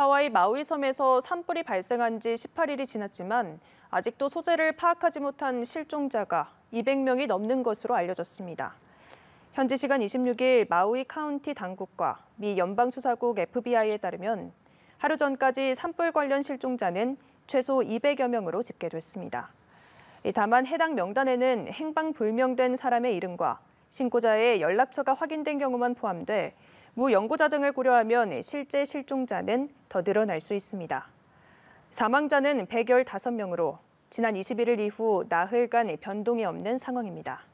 하와이 마우이 섬에서 산불이 발생한 지 18일이 지났지만 아직도 소재를 파악하지 못한 실종자가 200명이 넘는 것으로 알려졌습니다. 현지 시간 26일 마우이 카운티 당국과 미 연방수사국 FBI에 따르면 하루 전까지 산불 관련 실종자는 최소 200여 명으로 집계됐습니다. 다만 해당 명단에는 행방불명된 사람의 이름과 신고자의 연락처가 확인된 경우만 포함돼 무연고자 등을 고려하면 실제 실종자는 더 늘어날 수 있습니다. 사망자는 115명으로 지난 21일 이후 나흘간 변동이 없는 상황입니다.